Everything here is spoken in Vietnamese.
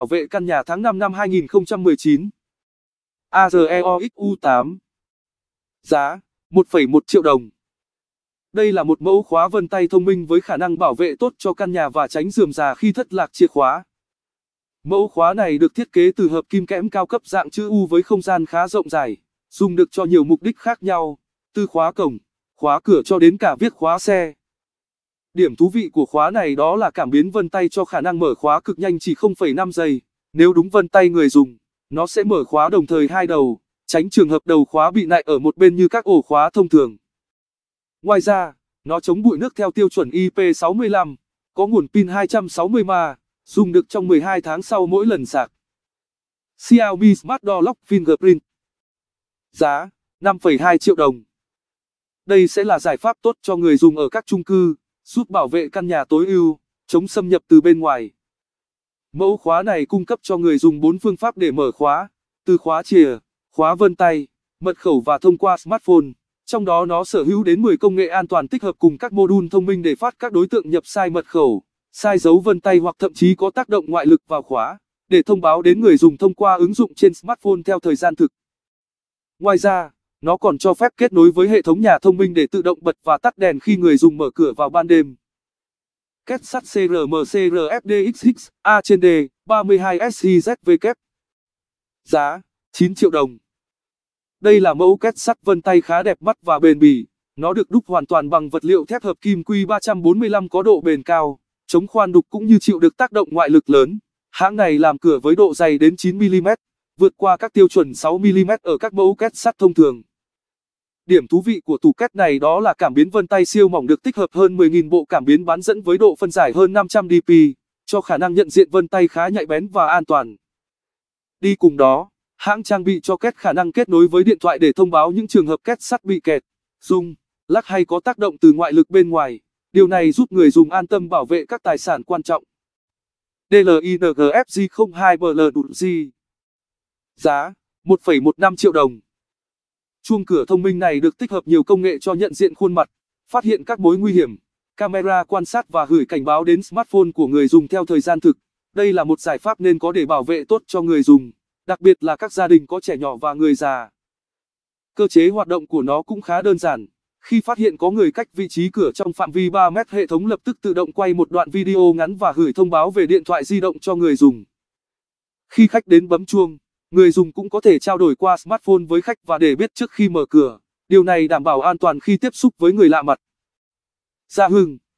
bảo vệ căn nhà tháng 5 năm 2019. AREOXU8 Giá 1,1 triệu đồng Đây là một mẫu khóa vân tay thông minh với khả năng bảo vệ tốt cho căn nhà và tránh rườm già khi thất lạc chìa khóa. Mẫu khóa này được thiết kế từ hợp kim kẽm cao cấp dạng chữ U với không gian khá rộng dài, dùng được cho nhiều mục đích khác nhau, từ khóa cổng, khóa cửa cho đến cả viết khóa xe. Điểm thú vị của khóa này đó là cảm biến vân tay cho khả năng mở khóa cực nhanh chỉ 0,5 giây. Nếu đúng vân tay người dùng, nó sẽ mở khóa đồng thời hai đầu, tránh trường hợp đầu khóa bị nại ở một bên như các ổ khóa thông thường. Ngoài ra, nó chống bụi nước theo tiêu chuẩn IP65, có nguồn pin 260 ma, dùng được trong 12 tháng sau mỗi lần sạc. Xiaomi Smart Door Lock Fingerprint Giá 5,2 triệu đồng Đây sẽ là giải pháp tốt cho người dùng ở các chung cư, giúp bảo vệ căn nhà tối ưu, chống xâm nhập từ bên ngoài. Mẫu khóa này cung cấp cho người dùng 4 phương pháp để mở khóa, từ khóa chìa, khóa vân tay, mật khẩu và thông qua smartphone. Trong đó nó sở hữu đến 10 công nghệ an toàn tích hợp cùng các module thông minh để phát các đối tượng nhập sai mật khẩu, sai dấu vân tay hoặc thậm chí có tác động ngoại lực vào khóa, để thông báo đến người dùng thông qua ứng dụng trên smartphone theo thời gian thực. Ngoài ra, nó còn cho phép kết nối với hệ thống nhà thông minh để tự động bật và tắt đèn khi người dùng mở cửa vào ban đêm. Két sắt CRMCRFDXX A trên D 32SCZW. Giá 9 triệu đồng. Đây là mẫu két sắt vân tay khá đẹp mắt và bền bỉ. Nó được đúc hoàn toàn bằng vật liệu thép hợp kim Q345 có độ bền cao, chống khoan đục cũng như chịu được tác động ngoại lực lớn. Hãng này làm cửa với độ dày đến 9 mm, vượt qua các tiêu chuẩn 6 mm ở các mẫu két sắt thông thường. Điểm thú vị của tủ két này đó là cảm biến vân tay siêu mỏng được tích hợp hơn 10.000 bộ cảm biến bán dẫn với độ phân giải hơn 500 dp, cho khả năng nhận diện vân tay khá nhạy bén và an toàn. Đi cùng đó, hãng trang bị cho két khả năng kết nối với điện thoại để thông báo những trường hợp két sắt bị kẹt, rung, lắc hay có tác động từ ngoại lực bên ngoài. Điều này giúp người dùng an tâm bảo vệ các tài sản quan trọng. DLINGFG02BLG Giá 1,15 triệu đồng Chuông cửa thông minh này được tích hợp nhiều công nghệ cho nhận diện khuôn mặt, phát hiện các mối nguy hiểm, camera quan sát và gửi cảnh báo đến smartphone của người dùng theo thời gian thực. Đây là một giải pháp nên có để bảo vệ tốt cho người dùng, đặc biệt là các gia đình có trẻ nhỏ và người già. Cơ chế hoạt động của nó cũng khá đơn giản. Khi phát hiện có người cách vị trí cửa trong phạm vi 3 mét hệ thống lập tức tự động quay một đoạn video ngắn và gửi thông báo về điện thoại di động cho người dùng. Khi khách đến bấm chuông, người dùng cũng có thể trao đổi qua smartphone với khách và để biết trước khi mở cửa điều này đảm bảo an toàn khi tiếp xúc với người lạ mặt ra hưng